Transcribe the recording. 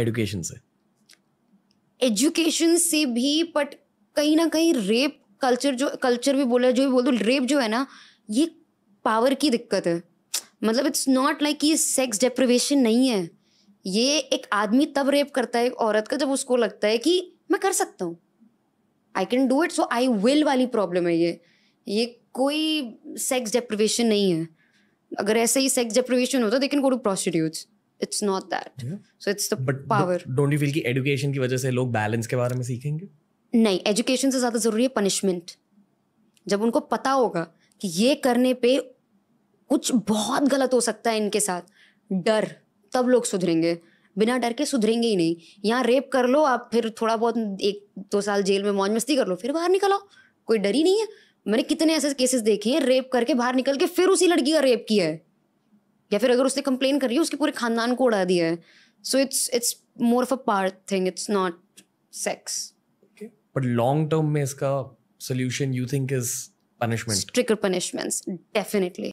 education से education से भी बट कहीं ना कहीं रेप कल्चर जो कल्चर भी बोला जो भी बोल दो रेप जो है ना ये पावर की दिक्कत है मतलब इट्स नॉट लाइक ये सेक्स डेप्रिवेशन नहीं है ये एक आदमी तब रेप करता है एक औरत का जब उसको लगता है कि मैं कर सकता हूँ I can do it so I will वाली प्रॉब्लम है ये ये कोई सेक्स डेप्रिवेशन नहीं है अगर ऐसा ही सेक्स डेप्रिवेशन होता they can go to prostitutes it's not that so it's the power don't you feel कि एजुकेशन की वजह से लोग बैलेंस के बारे में सीखेंगे नहीं एजुकेशन से ज़्यादा ज़रूरी है पनिशमेंट जब उनको पता होगा कि ये करने पे कुछ बहुत गलत हो सकता है इनके साथ डर तब लोग सुधरेंगे बिना डर के सुधरेंगे ही नहीं यहाँ रेप कर लो आप फिर थोड़ा बहुत एक दो साल जेल में मौज मस्ती कर लो फिर बाहर निकल आओ कोई डर ही नहीं है मैंने कितने ऐसे केसेस देखे हैं रेप करके बाहर निकल के फिर उसी लड़की का रेप किया है या फिर अगर उसने कंप्लेन कर रही है उसके पूरे खानदान को उड़ा दिया है so it's it's more of a part thing it's not sex but long term में इसका solution you think is punishment stricter punishments definitely